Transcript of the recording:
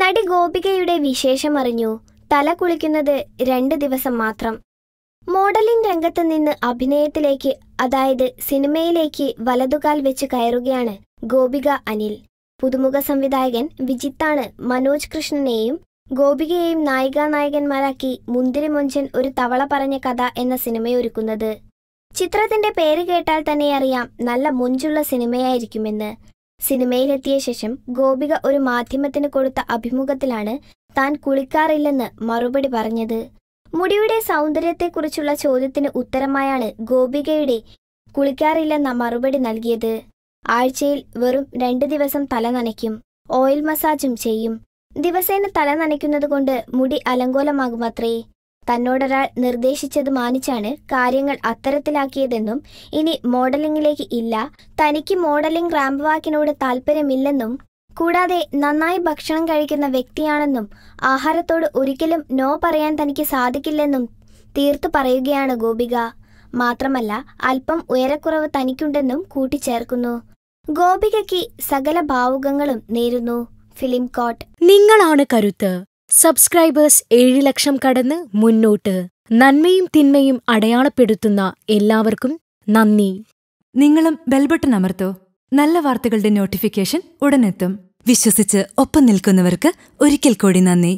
നടി ഗോപികയുടെ വിശേഷം അറിഞ്ഞു തല കുളിക്കുന്നത് രണ്ട് ദിവസം മാത്രം മോഡലിംഗ് രംഗത്ത് നിന്ന് അഭിനയത്തിലേക്ക് അതായത് സിനിമയിലേക്ക് വലതുകാൽ വെച്ച് കയറുകയാണ് ഗോപിക അനിൽ പുതുമുഖ സംവിധായകൻ വിജിത്താണ് മനോജ് കൃഷ്ണനെയും ഗോപികയെയും നായികാനായകന്മാരാക്കി മുഞ്ചൻ ഒരു തവള പറഞ്ഞ കഥ എന്ന സിനിമയൊരുക്കുന്നത് ചിത്രത്തിന്റെ പേര് കേട്ടാൽ തന്നെ അറിയാം നല്ല മുഞ്ചുള്ള സിനിമയായിരിക്കുമെന്ന് സിനിമയിലെത്തിയ ശേഷം ഗോപിക ഒരു മാധ്യമത്തിന് കൊടുത്ത അഭിമുഖത്തിലാണ് താൻ കുളിക്കാറില്ലെന്ന് മറുപടി പറഞ്ഞത് മുടിയുടെ സൗന്ദര്യത്തെക്കുറിച്ചുള്ള ചോദ്യത്തിന് ഉത്തരമായാണ് ഗോപികയുടെ കുളിക്കാറില്ലെന്ന മറുപടി നൽകിയത് ആഴ്ചയിൽ വെറും രണ്ട് ദിവസം തല നനയ്ക്കും ഓയിൽ മസാജും ചെയ്യും ദിവസേന തല നനയ്ക്കുന്നതുകൊണ്ട് മുടി അലങ്കോലമാകുമത്രേ തന്നോടൊരാൾ നിർദ്ദേശിച്ചത് മാനിച്ചാണ് കാര്യങ്ങൾ അത്തരത്തിലാക്കിയതെന്നും ഇനി മോഡലിംഗിലേക്ക് ഇല്ല തനിക്ക് മോഡലിംഗ് റാമ്പ് താല്പര്യമില്ലെന്നും കൂടാതെ നന്നായി ഭക്ഷണം കഴിക്കുന്ന വ്യക്തിയാണെന്നും ആഹാരത്തോട് ഒരിക്കലും നോ പറയാൻ തനിക്ക് സാധിക്കില്ലെന്നും തീർത്തു പറയുകയാണ് ഗോപിക മാത്രമല്ല അല്പം ഉയരക്കുറവ് തനിക്കുണ്ടെന്നും കൂട്ടിച്ചേർക്കുന്നു ഗോപികയ്ക്ക് സകല ഭാവുകങ്ങളും നേരുന്നു ഫിലിം കോട്ട് നിങ്ങളാണ് കരുത്ത് സബ്സ്ക്രൈബേഴ്സ് ഏഴ് ലക്ഷം കടന്ന് മുന്നോട്ട് നന്മയും തിന്മയും അടയാളപ്പെടുത്തുന്ന എല്ലാവർക്കും നന്ദി നിങ്ങളും ബെൽബട്ടൺ അമർത്തോ നല്ല വാർത്തകളുടെ നോട്ടിഫിക്കേഷൻ ഉടനെത്തും വിശ്വസിച്ച് ഒപ്പം നിൽക്കുന്നവർക്ക് ഒരിക്കൽ കൂടി നന്ദി